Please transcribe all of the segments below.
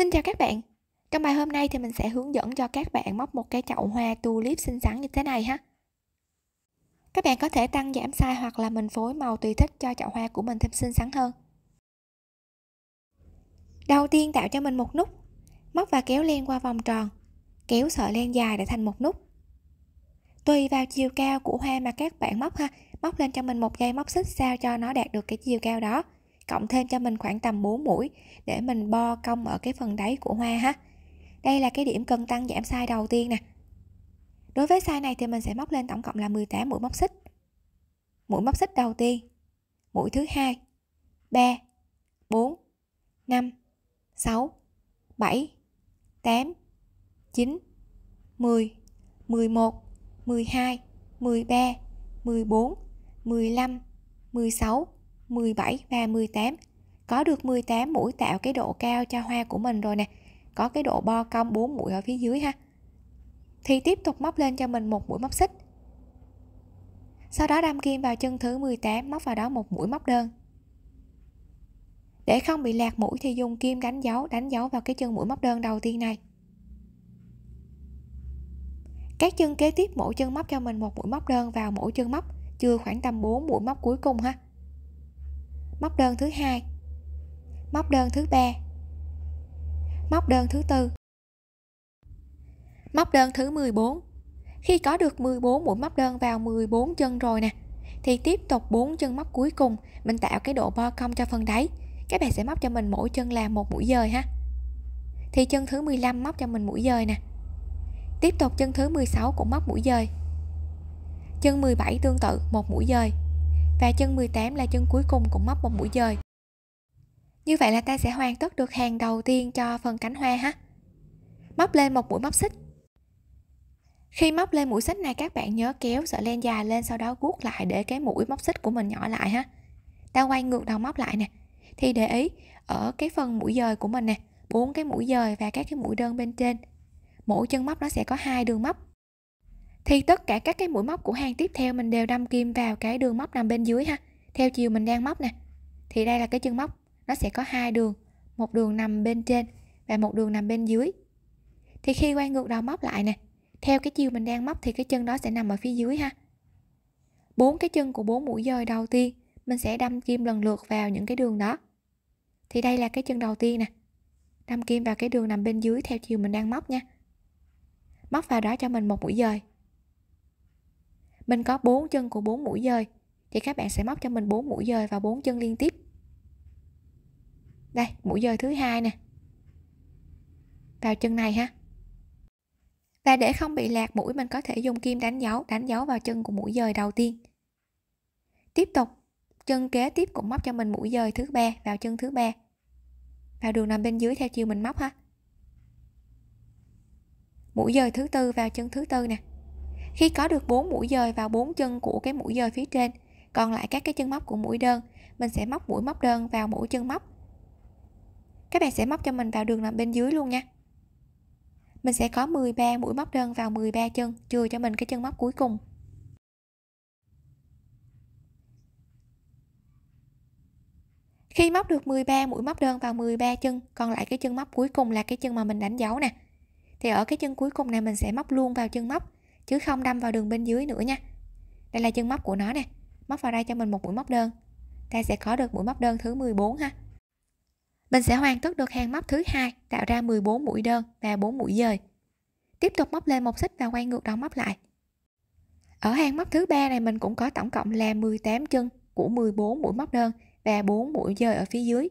Xin chào các bạn Trong bài hôm nay thì mình sẽ hướng dẫn cho các bạn móc một cái chậu hoa tulip xinh xắn như thế này ha Các bạn có thể tăng giảm size hoặc là mình phối màu tùy thích cho chậu hoa của mình thêm xinh xắn hơn Đầu tiên tạo cho mình một nút Móc và kéo len qua vòng tròn Kéo sợi len dài để thành một nút Tùy vào chiều cao của hoa mà các bạn móc ha Móc lên cho mình một dây móc xích sao cho nó đạt được cái chiều cao đó cộng thêm cho mình khoảng tầm 4 mũi để mình bo cong ở cái phần đáy của hoa ha đây là cái điểm cần tăng giảm sai đầu tiên nè đối với sai này thì mình sẽ móc lên tổng cộng là 18 mũi móc xích mũi móc xích đầu tiên mũi thứ hai 3 4 5 6 7 8 9 10 11 12 13 14 15 16 17, 38 có được 18 mũi tạo cái độ cao cho hoa của mình rồi nè có cái độ bo cong 4 mũi ở phía dưới ha thì tiếp tục móc lên cho mình một mũi móc xích sau đó đâm kim vào chân thứ 18 móc vào đó một mũi móc đơn để không bị lạc mũi thì dùng kim đánh dấu đánh dấu vào cái chân mũi móc đơn đầu tiên này các chân kế tiếp mỗi chân móc cho mình một mũi móc đơn vào mỗi chân móc chưa khoảng tầm 4 mũi móc cuối cùng ha móc đơn thứ hai móc đơn thứ ba móc đơn thứ tư móc đơn thứ 14 khi có được 14 mũi móc đơn vào 14 chân rồi nè thì tiếp tục 4 chân móc cuối cùng mình tạo cái độ bo cong cho phần đáy các bạn sẽ móc cho mình mỗi chân là một mũi dời ha thì chân thứ 15 móc cho mình mũi dời nè tiếp tục chân thứ 16 cũng móc mũi dời chân 17 tương tự một mũi dời và chân 18 là chân cuối cùng cũng móc một mũi dời. Như vậy là ta sẽ hoàn tất được hàng đầu tiên cho phần cánh hoa ha. Móc lên một mũi móc xích. Khi móc lên mũi xích này các bạn nhớ kéo sợi len dài lên sau đó guốc lại để cái mũi móc xích của mình nhỏ lại ha. Ta quay ngược đầu móc lại nè. Thì để ý ở cái phần mũi dời của mình nè, bốn cái mũi dời và các cái mũi đơn bên trên. Mỗi chân móc nó sẽ có hai đường móc thì tất cả các cái mũi móc của hàng tiếp theo mình đều đâm kim vào cái đường móc nằm bên dưới ha theo chiều mình đang móc nè thì đây là cái chân móc nó sẽ có hai đường một đường nằm bên trên và một đường nằm bên dưới thì khi quay ngược đầu móc lại nè theo cái chiều mình đang móc thì cái chân đó sẽ nằm ở phía dưới ha bốn cái chân của bốn mũi dời đầu tiên mình sẽ đâm kim lần lượt vào những cái đường đó thì đây là cái chân đầu tiên nè đâm kim vào cái đường nằm bên dưới theo chiều mình đang móc nha móc vào đó cho mình một mũi dời mình có bốn chân của bốn mũi dời thì các bạn sẽ móc cho mình bốn mũi dời và bốn chân liên tiếp. Đây, mũi dời thứ hai nè. Vào chân này ha. Và để không bị lạc mũi mình có thể dùng kim đánh dấu, đánh dấu vào chân của mũi dời đầu tiên. Tiếp tục, chân kế tiếp cũng móc cho mình mũi dời thứ ba vào chân thứ ba. Vào đường nằm bên dưới theo chiều mình móc ha. Mũi dời thứ tư vào chân thứ tư nè. Khi có được 4 mũi dời vào 4 chân của cái mũi dời phía trên, còn lại các cái chân móc của mũi đơn, mình sẽ móc mũi móc đơn vào mũi chân móc. Các bạn sẽ móc cho mình vào đường nằm bên dưới luôn nha. Mình sẽ có 13 mũi móc đơn vào 13 chân, chừa cho mình cái chân móc cuối cùng. Khi móc được 13 mũi móc đơn vào 13 chân, còn lại cái chân móc cuối cùng là cái chân mà mình đánh dấu nè. Thì ở cái chân cuối cùng này mình sẽ móc luôn vào chân móc chứ không đâm vào đường bên dưới nữa nha đây là chân móc của nó nè móc vào đây cho mình một mũi móc đơn ta sẽ có được mũi móc đơn thứ 14 ha mình sẽ hoàn tất được hàng móc thứ hai tạo ra 14 mũi đơn và 4 mũi dời tiếp tục móc lên một xích và quay ngược đầu móc lại ở hàng móc thứ ba này mình cũng có tổng cộng là 18 chân của 14 mũi móc đơn và 4 mũi dời ở phía dưới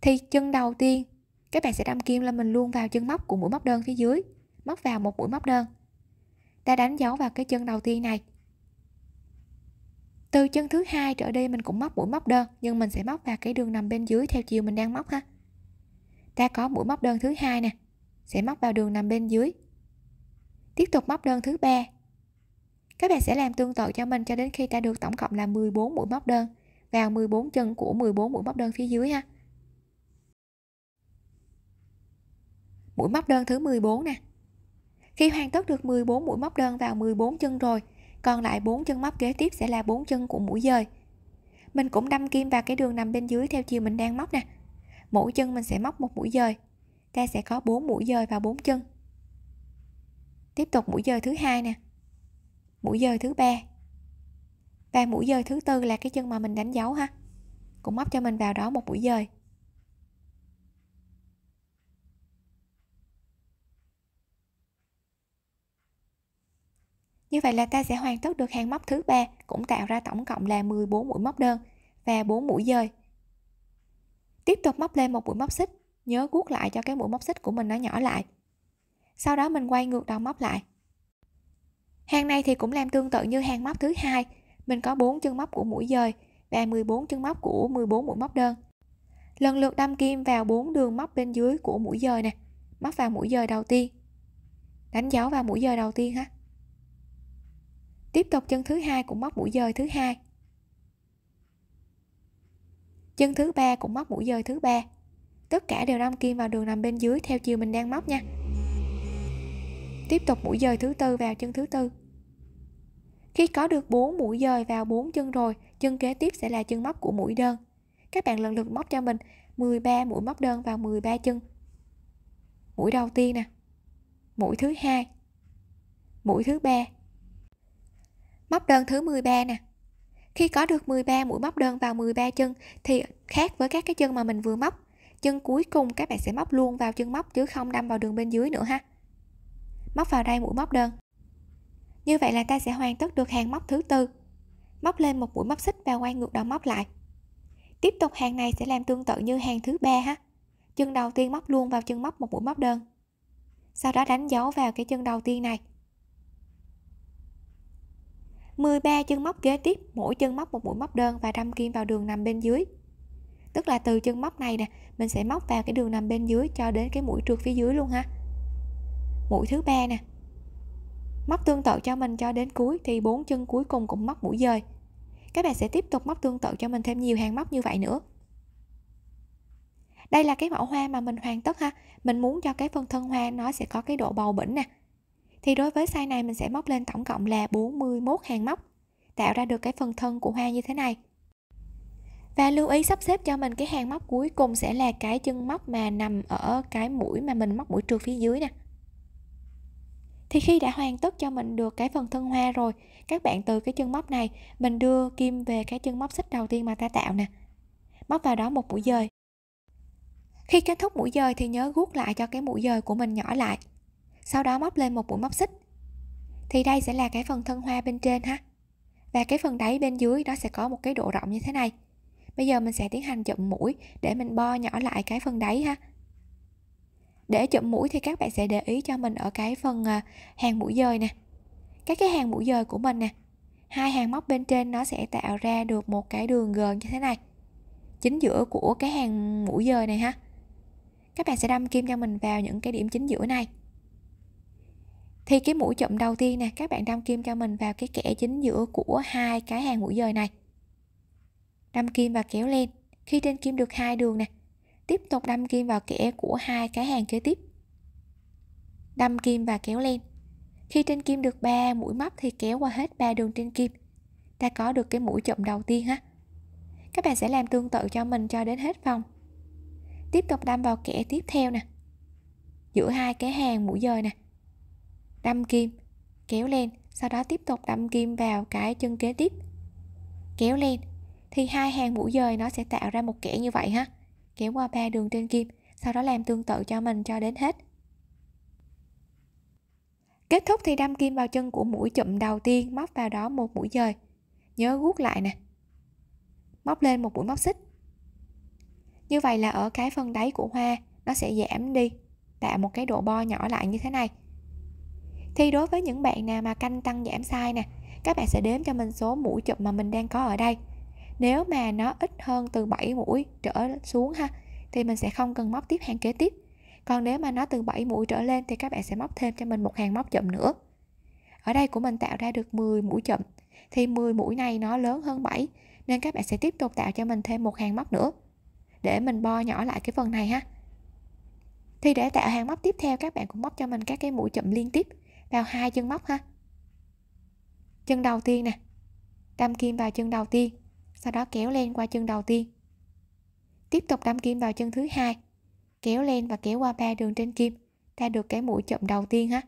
thì chân đầu tiên các bạn sẽ đâm kim là mình luôn vào chân móc của mũi móc đơn phía dưới móc vào một mũi móc đơn đã đánh dấu vào cái chân đầu tiên này từ chân thứ hai trở đi mình cũng móc mũi móc đơn nhưng mình sẽ móc vào cái đường nằm bên dưới theo chiều mình đang móc ha ta có mũi móc đơn thứ hai nè sẽ móc vào đường nằm bên dưới tiếp tục móc đơn thứ ba các bạn sẽ làm tương tự cho mình cho đến khi ta được tổng cộng là 14 mũi móc đơn vào 14 chân của 14 mũi móc đơn phía dưới ha mũi móc đơn thứ 14 nè khi hoàn tất được 14 mũi móc đơn vào 14 chân rồi, còn lại 4 chân móc kế tiếp sẽ là 4 chân của mũi dời. Mình cũng đâm kim vào cái đường nằm bên dưới theo chiều mình đang móc nè. Mỗi chân mình sẽ móc một mũi dời. Ta sẽ có 4 mũi dời vào 4 chân. Tiếp tục mũi dời thứ hai nè. Mũi dời thứ ba. Và mũi dời thứ tư là cái chân mà mình đánh dấu ha. Cũng móc cho mình vào đó một mũi dời. Như vậy là ta sẽ hoàn tất được hàng móc thứ ba cũng tạo ra tổng cộng là 14 mũi móc đơn và 4 mũi dời. Tiếp tục móc lên một mũi móc xích, nhớ guốc lại cho cái mũi móc xích của mình nó nhỏ lại. Sau đó mình quay ngược đầu móc lại. Hàng này thì cũng làm tương tự như hàng móc thứ hai, mình có 4 chân móc của mũi dời và 14 chân móc của 14 mũi móc đơn. Lần lượt đâm kim vào 4 đường móc bên dưới của mũi dời nè, móc vào mũi dời đầu tiên. Đánh dấu vào mũi dời đầu tiên ha tiếp tục chân thứ hai cũng móc mũi dời thứ hai chân thứ ba cũng móc mũi dời thứ ba tất cả đều đâm kim vào đường nằm bên dưới theo chiều mình đang móc nha tiếp tục mũi dời thứ tư vào chân thứ tư khi có được 4 mũi dời vào 4 chân rồi chân kế tiếp sẽ là chân móc của mũi đơn các bạn lần lượt móc cho mình 13 mũi móc đơn vào 13 chân mũi đầu tiên nè mũi thứ hai mũi thứ ba móc đơn thứ 13 nè khi có được 13 mũi móc đơn vào 13 chân thì khác với các cái chân mà mình vừa móc chân cuối cùng các bạn sẽ móc luôn vào chân móc chứ không đâm vào đường bên dưới nữa ha móc vào đây mũi móc đơn như vậy là ta sẽ hoàn tất được hàng móc thứ tư móc lên một mũi móc xích và quay ngược đầu móc lại tiếp tục hàng này sẽ làm tương tự như hàng thứ ba ha chân đầu tiên móc luôn vào chân móc một mũi móc đơn sau đó đánh dấu vào cái chân đầu tiên này 13 chân móc kế tiếp, mỗi chân móc một mũi móc đơn và đâm kim vào đường nằm bên dưới. Tức là từ chân móc này nè, mình sẽ móc vào cái đường nằm bên dưới cho đến cái mũi trượt phía dưới luôn ha. Mũi thứ ba nè. Móc tương tự cho mình cho đến cuối thì bốn chân cuối cùng cũng móc mũi dời. Các bạn sẽ tiếp tục móc tương tự cho mình thêm nhiều hàng móc như vậy nữa. Đây là cái mẫu hoa mà mình hoàn tất ha. Mình muốn cho cái phần thân hoa nó sẽ có cái độ bầu bỉnh nè, thì đối với size này mình sẽ móc lên tổng cộng là 41 hàng móc tạo ra được cái phần thân của hoa như thế này và lưu ý sắp xếp cho mình cái hàng móc cuối cùng sẽ là cái chân móc mà nằm ở cái mũi mà mình móc mũi trượt phía dưới nè thì khi đã hoàn tất cho mình được cái phần thân hoa rồi các bạn từ cái chân móc này mình đưa kim về cái chân móc xích đầu tiên mà ta tạo nè móc vào đó một mũi dời khi kết thúc mũi dời thì nhớ gút lại cho cái mũi dời của mình nhỏ lại sau đó móc lên một mũi móc xích thì đây sẽ là cái phần thân hoa bên trên ha và cái phần đáy bên dưới đó sẽ có một cái độ rộng như thế này bây giờ mình sẽ tiến hành chụm mũi để mình bo nhỏ lại cái phần đáy ha để chụm mũi thì các bạn sẽ để ý cho mình ở cái phần à, hàng mũi dời nè các cái hàng mũi dời của mình nè hai hàng móc bên trên nó sẽ tạo ra được một cái đường gờn như thế này chính giữa của cái hàng mũi dời này ha các bạn sẽ đâm kim cho mình vào những cái điểm chính giữa này thì cái mũi chậm đầu tiên nè các bạn đâm kim cho mình vào cái kẽ chính giữa của hai cái hàng mũi dời này đâm kim và kéo lên khi trên kim được hai đường nè tiếp tục đâm kim vào kẽ của hai cái hàng kế tiếp đâm kim và kéo lên khi trên kim được ba mũi móc thì kéo qua hết ba đường trên kim ta có được cái mũi chậm đầu tiên ha các bạn sẽ làm tương tự cho mình cho đến hết vòng tiếp tục đâm vào kẽ tiếp theo nè giữa hai cái hàng mũi dời nè đâm kim kéo lên sau đó tiếp tục đâm kim vào cái chân kế tiếp kéo lên thì hai hàng mũi dời nó sẽ tạo ra một kẻ như vậy ha kéo qua ba đường trên kim sau đó làm tương tự cho mình cho đến hết kết thúc thì đâm kim vào chân của mũi chụm đầu tiên móc vào đó một mũi dời nhớ guốc lại nè móc lên một mũi móc xích như vậy là ở cái phần đáy của hoa nó sẽ giảm đi tạo một cái độ bo nhỏ lại như thế này thì đối với những bạn nào mà canh tăng giảm sai nè các bạn sẽ đếm cho mình số mũi chụp mà mình đang có ở đây nếu mà nó ít hơn từ 7 mũi trở xuống ha thì mình sẽ không cần móc tiếp hàng kế tiếp còn nếu mà nó từ 7 mũi trở lên thì các bạn sẽ móc thêm cho mình một hàng móc chậm nữa ở đây của mình tạo ra được 10 mũi chậm thì 10 mũi này nó lớn hơn 7 nên các bạn sẽ tiếp tục tạo cho mình thêm một hàng móc nữa để mình bo nhỏ lại cái phần này ha thì để tạo hàng móc tiếp theo các bạn cũng móc cho mình các cái mũi chậm liên tiếp vào hai chân móc ha chân đầu tiên nè đâm kim vào chân đầu tiên sau đó kéo lên qua chân đầu tiên tiếp tục đâm kim vào chân thứ hai kéo lên và kéo qua ba đường trên kim ta được cái mũi chậm đầu tiên ha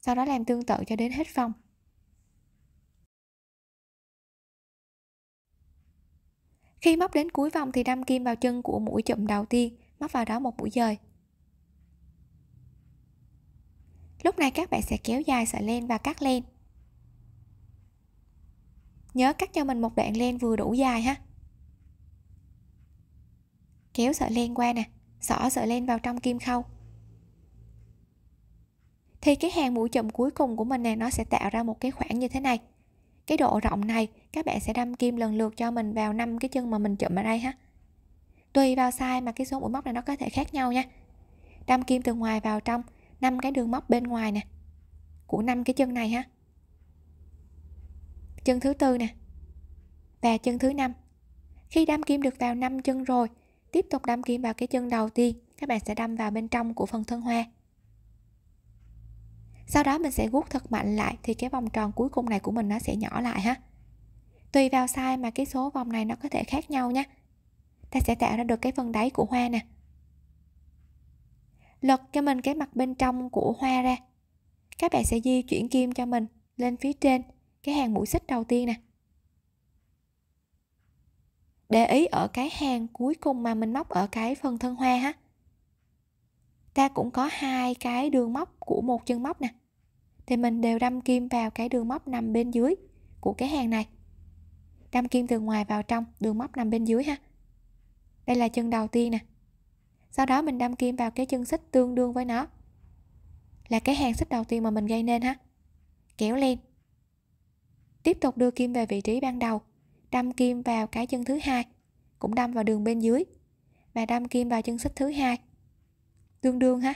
sau đó làm tương tự cho đến hết vòng khi móc đến cuối vòng thì đâm kim vào chân của mũi chụm đầu tiên móc vào đó một mũi dời Lúc này các bạn sẽ kéo dài sợi len và cắt len. Nhớ cắt cho mình một đoạn len vừa đủ dài ha. Kéo sợi len qua nè, xỏ sợi len vào trong kim khâu. Thì cái hàng mũi chùm cuối cùng của mình nè nó sẽ tạo ra một cái khoảng như thế này. Cái độ rộng này các bạn sẽ đâm kim lần lượt cho mình vào năm cái chân mà mình chụm ở đây ha. Tùy vào size mà cái số mũi móc này nó có thể khác nhau nha. Đâm kim từ ngoài vào trong năm cái đường móc bên ngoài nè của năm cái chân này ha chân thứ tư nè và chân thứ năm khi đâm kim được vào năm chân rồi tiếp tục đâm kim vào cái chân đầu tiên các bạn sẽ đâm vào bên trong của phần thân hoa sau đó mình sẽ guốc thật mạnh lại thì cái vòng tròn cuối cùng này của mình nó sẽ nhỏ lại ha tùy vào size mà cái số vòng này nó có thể khác nhau nha ta sẽ tạo ra được cái phần đáy của hoa nè lật cho mình cái mặt bên trong của hoa ra các bạn sẽ di chuyển kim cho mình lên phía trên cái hàng mũi xích đầu tiên nè để ý ở cái hàng cuối cùng mà mình móc ở cái phần thân hoa ha ta cũng có hai cái đường móc của một chân móc nè thì mình đều đâm kim vào cái đường móc nằm bên dưới của cái hàng này đâm kim từ ngoài vào trong đường móc nằm bên dưới ha đây là chân đầu tiên nè sau đó mình đâm kim vào cái chân xích tương đương với nó là cái hàng xích đầu tiên mà mình gây nên ha kéo lên tiếp tục đưa kim về vị trí ban đầu đâm kim vào cái chân thứ hai cũng đâm vào đường bên dưới và đâm kim vào chân xích thứ hai tương đương ha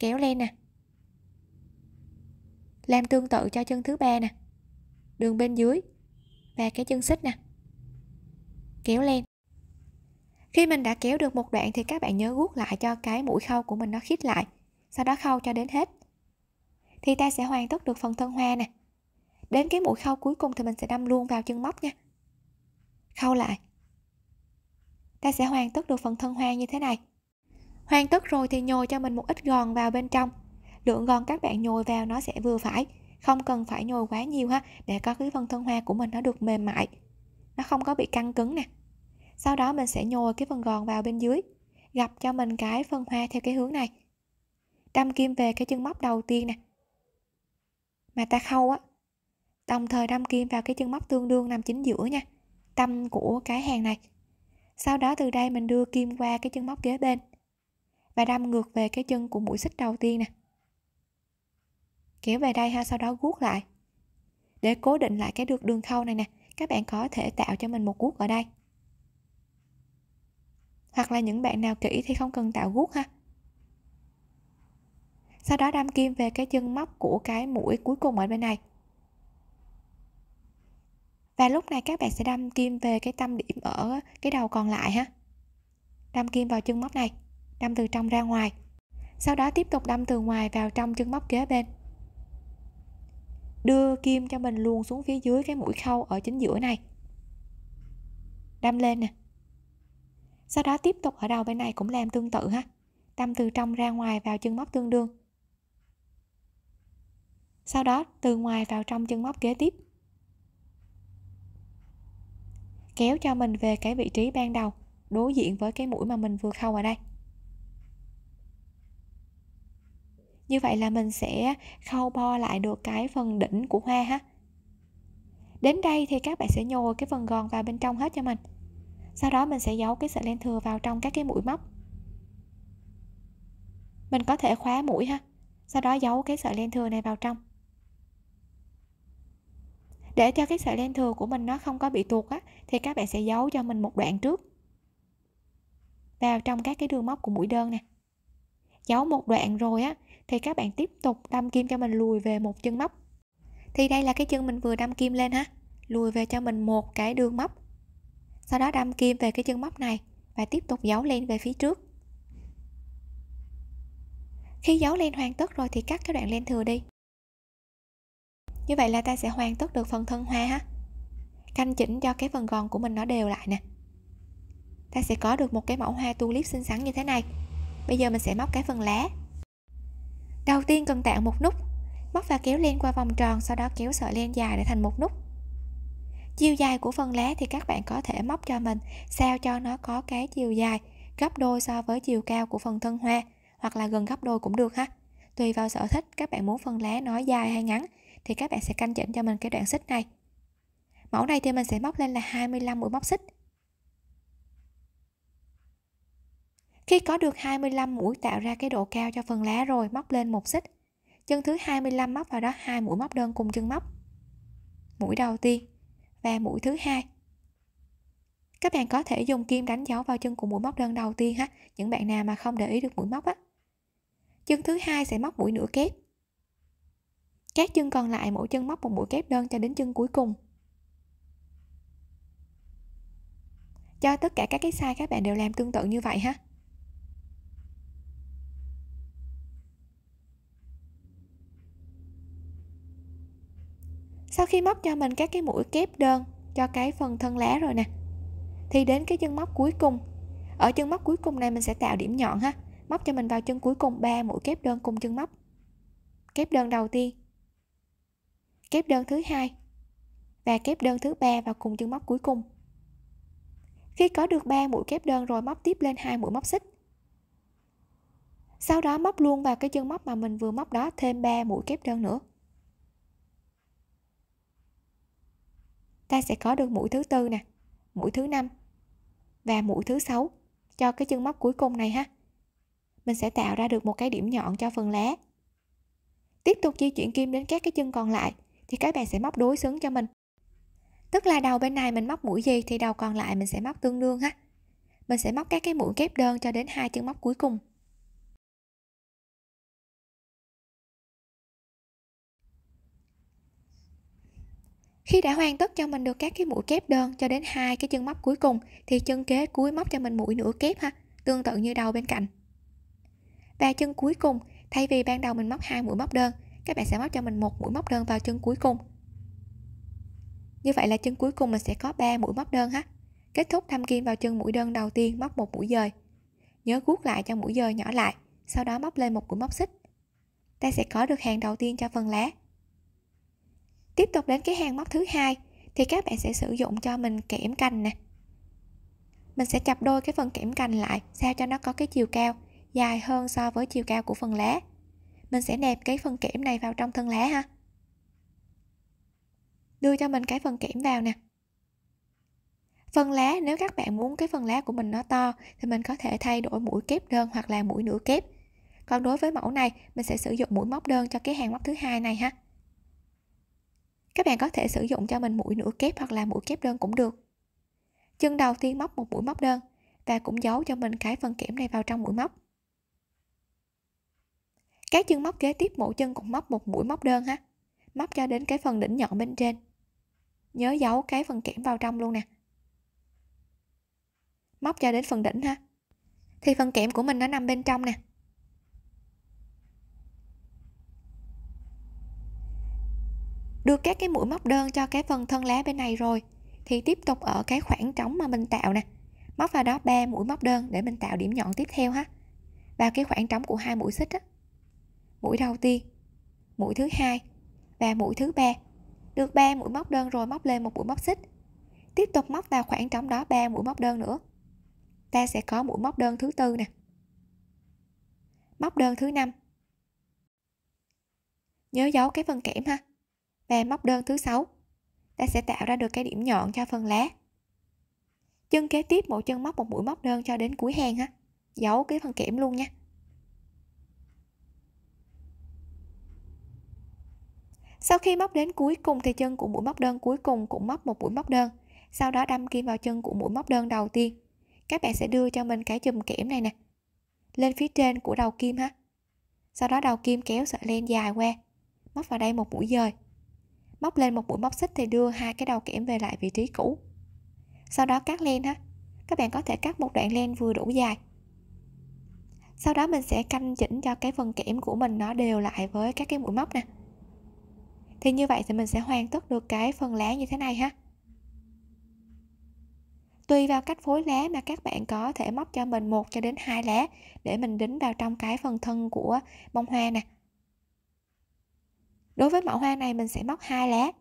kéo lên nè làm tương tự cho chân thứ ba nè đường bên dưới và cái chân xích nè kéo lên khi mình đã kéo được một đoạn thì các bạn nhớ guốc lại cho cái mũi khâu của mình nó khít lại sau đó khâu cho đến hết thì ta sẽ hoàn tất được phần thân hoa nè đến cái mũi khâu cuối cùng thì mình sẽ đâm luôn vào chân móc nha khâu lại ta sẽ hoàn tất được phần thân hoa như thế này hoàn tất rồi thì nhồi cho mình một ít gòn vào bên trong lượng gòn các bạn nhồi vào nó sẽ vừa phải không cần phải nhồi quá nhiều ha để có cái phần thân hoa của mình nó được mềm mại nó không có bị căng cứng nè sau đó mình sẽ nhồi cái phần gòn vào bên dưới gặp cho mình cái phần hoa theo cái hướng này đâm kim về cái chân móc đầu tiên nè mà ta khâu á đồng thời đâm kim vào cái chân móc tương đương nằm chính giữa nha tâm của cái hàng này sau đó từ đây mình đưa kim qua cái chân móc kế bên và đâm ngược về cái chân của mũi xích đầu tiên nè kéo về đây ha sau đó guốc lại để cố định lại cái được đường khâu này nè các bạn có thể tạo cho mình một guốc ở đây hoặc là những bạn nào kỹ thì không cần tạo guốc ha sau đó đâm kim về cái chân móc của cái mũi cuối cùng ở bên này và lúc này các bạn sẽ đâm kim về cái tâm điểm ở cái đầu còn lại ha đâm kim vào chân móc này đâm từ trong ra ngoài sau đó tiếp tục đâm từ ngoài vào trong chân móc kế bên đưa kim cho mình luôn xuống phía dưới cái mũi khâu ở chính giữa này đâm lên nè sau đó tiếp tục ở đầu bên này cũng làm tương tự ha tâm từ trong ra ngoài vào chân móc tương đương sau đó từ ngoài vào trong chân móc kế tiếp kéo cho mình về cái vị trí ban đầu đối diện với cái mũi mà mình vừa khâu ở đây như vậy là mình sẽ khâu bo lại được cái phần đỉnh của hoa ha đến đây thì các bạn sẽ nhồi cái phần gòn vào bên trong hết cho mình sau đó mình sẽ giấu cái sợi len thừa vào trong các cái mũi móc mình có thể khóa mũi ha sau đó giấu cái sợi len thừa này vào trong để cho cái sợi len thừa của mình nó không có bị tuột á thì các bạn sẽ giấu cho mình một đoạn trước vào trong các cái đường móc của mũi đơn nè giấu một đoạn rồi á thì các bạn tiếp tục đâm kim cho mình lùi về một chân móc thì đây là cái chân mình vừa đâm kim lên ha lùi về cho mình một cái đường móc sau đó đâm kim về cái chân móc này và tiếp tục giấu len về phía trước khi giấu len hoàn tất rồi thì cắt cái đoạn len thừa đi như vậy là ta sẽ hoàn tất được phần thân hoa ha canh chỉnh cho cái phần gòn của mình nó đều lại nè ta sẽ có được một cái mẫu hoa tulip xinh xắn như thế này bây giờ mình sẽ móc cái phần lá đầu tiên cần tạo một nút móc và kéo len qua vòng tròn sau đó kéo sợi len dài để thành một nút chiều dài của phần lá thì các bạn có thể móc cho mình sao cho nó có cái chiều dài gấp đôi so với chiều cao của phần thân hoa hoặc là gần gấp đôi cũng được ha tùy vào sở thích các bạn muốn phần lá nó dài hay ngắn thì các bạn sẽ canh chỉnh cho mình cái đoạn xích này mẫu này thì mình sẽ móc lên là 25 mũi móc xích khi có được 25 mũi tạo ra cái độ cao cho phần lá rồi móc lên một xích chân thứ 25 móc vào đó hai mũi móc đơn cùng chân móc mũi đầu tiên và mũi thứ hai các bạn có thể dùng kim đánh dấu vào chân của mũi móc đơn đầu tiên ha những bạn nào mà không để ý được mũi móc á chân thứ hai sẽ móc mũi nửa kép các chân còn lại mỗi chân móc một mũi kép đơn cho đến chân cuối cùng cho tất cả các cái size các bạn đều làm tương tự như vậy ha sau khi móc cho mình các cái mũi kép đơn cho cái phần thân lá rồi nè thì đến cái chân móc cuối cùng ở chân móc cuối cùng này mình sẽ tạo điểm nhọn ha móc cho mình vào chân cuối cùng 3 mũi kép đơn cùng chân móc kép đơn đầu tiên kép đơn thứ hai và kép đơn thứ ba vào cùng chân móc cuối cùng khi có được 3 mũi kép đơn rồi móc tiếp lên hai mũi móc xích sau đó móc luôn vào cái chân móc mà mình vừa móc đó thêm 3 mũi kép đơn nữa ta sẽ có được mũi thứ tư nè mũi thứ năm và mũi thứ sáu cho cái chân móc cuối cùng này ha mình sẽ tạo ra được một cái điểm nhọn cho phần lá tiếp tục di chuyển kim đến các cái chân còn lại thì các bạn sẽ móc đối xứng cho mình tức là đầu bên này mình móc mũi gì thì đầu còn lại mình sẽ móc tương đương ha mình sẽ móc các cái mũi kép đơn cho đến hai chân móc cuối cùng khi đã hoàn tất cho mình được các cái mũi kép đơn cho đến hai cái chân móc cuối cùng thì chân kế cuối móc cho mình mũi nửa kép ha tương tự như đầu bên cạnh và chân cuối cùng thay vì ban đầu mình móc hai mũi móc đơn các bạn sẽ móc cho mình một mũi móc đơn vào chân cuối cùng như vậy là chân cuối cùng mình sẽ có 3 mũi móc đơn ha kết thúc thăm kim vào chân mũi đơn đầu tiên móc một mũi dời nhớ guốc lại cho mũi dời nhỏ lại sau đó móc lên một mũi móc xích ta sẽ có được hàng đầu tiên cho phần lá tiếp tục đến cái hàng móc thứ hai thì các bạn sẽ sử dụng cho mình kẽm cành nè mình sẽ chập đôi cái phần kẽm cành lại sao cho nó có cái chiều cao dài hơn so với chiều cao của phần lá mình sẽ nẹp cái phần kẽm này vào trong thân lá ha đưa cho mình cái phần kẽm vào nè phần lá nếu các bạn muốn cái phần lá của mình nó to thì mình có thể thay đổi mũi kép đơn hoặc là mũi nửa kép còn đối với mẫu này mình sẽ sử dụng mũi móc đơn cho cái hàng móc thứ hai này ha các bạn có thể sử dụng cho mình mũi nửa kép hoặc là mũi kép đơn cũng được. Chân đầu tiên móc một mũi móc đơn và cũng giấu cho mình cái phần kẽm này vào trong mũi móc. Các chân móc kế tiếp mỗi chân cũng móc một mũi móc đơn ha. Móc cho đến cái phần đỉnh nhọn bên trên. Nhớ giấu cái phần kẽm vào trong luôn nè. Móc cho đến phần đỉnh ha. Thì phần kẽm của mình nó nằm bên trong nè. được các cái mũi móc đơn cho cái phần thân lá bên này rồi thì tiếp tục ở cái khoảng trống mà mình tạo nè móc vào đó 3 mũi móc đơn để mình tạo điểm nhọn tiếp theo ha vào cái khoảng trống của hai mũi xích á mũi đầu tiên mũi thứ hai và mũi thứ ba được 3 mũi móc đơn rồi móc lên một mũi móc xích tiếp tục móc vào khoảng trống đó 3 mũi móc đơn nữa ta sẽ có mũi móc đơn thứ tư nè móc đơn thứ năm nhớ giấu cái phần kẽm ha và móc đơn thứ sáu ta sẽ tạo ra được cái điểm nhọn cho phần lá chân kế tiếp mỗi chân móc một mũi móc đơn cho đến cuối hàng ha giấu cái phần kẽm luôn nha sau khi móc đến cuối cùng thì chân của mũi móc đơn cuối cùng cũng móc một mũi móc đơn sau đó đâm kim vào chân của mũi móc đơn đầu tiên các bạn sẽ đưa cho mình cái chùm kẽm này nè lên phía trên của đầu kim ha sau đó đầu kim kéo sợi len dài qua móc vào đây một mũi dời móc lên một mũi móc xích thì đưa hai cái đầu kẽm về lại vị trí cũ sau đó cắt len ha các bạn có thể cắt một đoạn len vừa đủ dài sau đó mình sẽ canh chỉnh cho cái phần kẽm của mình nó đều lại với các cái mũi móc nè thì như vậy thì mình sẽ hoàn tất được cái phần lá như thế này ha tùy vào cách phối lá mà các bạn có thể móc cho mình một cho đến hai lá để mình đính vào trong cái phần thân của bông hoa nè đối với mẫu hoa này mình sẽ móc hai lá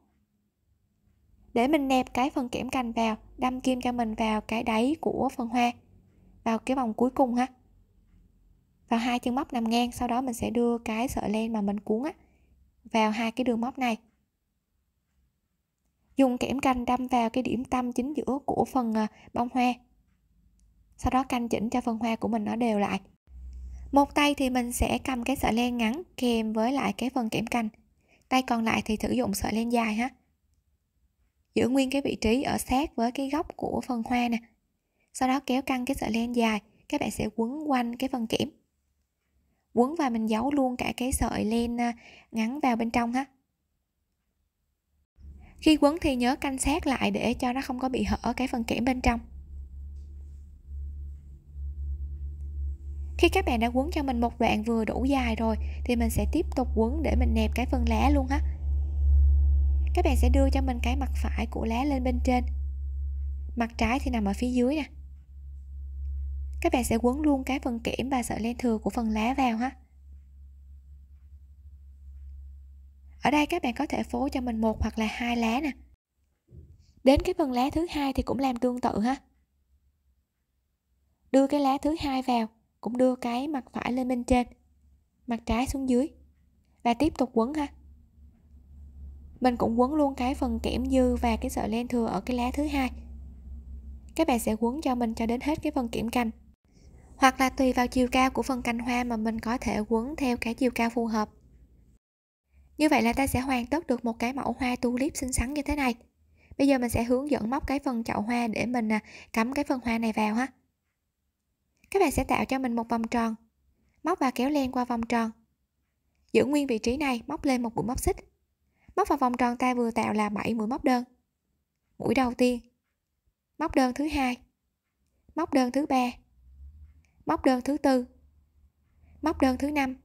để mình nẹp cái phần kẽm cành vào đâm kim cho mình vào cái đáy của phần hoa vào cái vòng cuối cùng ha vào hai chân móc nằm ngang sau đó mình sẽ đưa cái sợi len mà mình cuốn á vào hai cái đường móc này dùng kẽm cành đâm vào cái điểm tâm chính giữa của phần à, bông hoa sau đó canh chỉnh cho phần hoa của mình nó đều lại một tay thì mình sẽ cầm cái sợi len ngắn kèm với lại cái phần kẽm cành tay còn lại thì thử dụng sợi len dài ha giữ nguyên cái vị trí ở sát với cái góc của phần hoa nè sau đó kéo căng cái sợi len dài các bạn sẽ quấn quanh cái phần kẽm quấn và mình giấu luôn cả cái sợi len à, ngắn vào bên trong ha khi quấn thì nhớ canh sát lại để cho nó không có bị hở cái phần kẽm bên trong khi các bạn đã quấn cho mình một đoạn vừa đủ dài rồi thì mình sẽ tiếp tục quấn để mình nẹp cái phần lá luôn ha các bạn sẽ đưa cho mình cái mặt phải của lá lên bên trên mặt trái thì nằm ở phía dưới nè các bạn sẽ quấn luôn cái phần kẽm và sợi len thừa của phần lá vào ha ở đây các bạn có thể phối cho mình một hoặc là hai lá nè đến cái phần lá thứ hai thì cũng làm tương tự ha đưa cái lá thứ hai vào cũng đưa cái mặt phải lên bên trên mặt trái xuống dưới và tiếp tục quấn ha mình cũng quấn luôn cái phần kẽm dư và cái sợi len thừa ở cái lá thứ hai các bạn sẽ quấn cho mình cho đến hết cái phần kẽm cành hoặc là tùy vào chiều cao của phần cành hoa mà mình có thể quấn theo cái chiều cao phù hợp như vậy là ta sẽ hoàn tất được một cái mẫu hoa tulip xinh xắn như thế này bây giờ mình sẽ hướng dẫn móc cái phần chậu hoa để mình à, cắm cái phần hoa này vào ha các bạn sẽ tạo cho mình một vòng tròn móc và kéo len qua vòng tròn giữ nguyên vị trí này móc lên một mũi móc xích móc vào vòng tròn ta vừa tạo là 7 mũi móc đơn mũi đầu tiên móc đơn thứ hai móc đơn thứ ba móc đơn thứ tư móc đơn thứ năm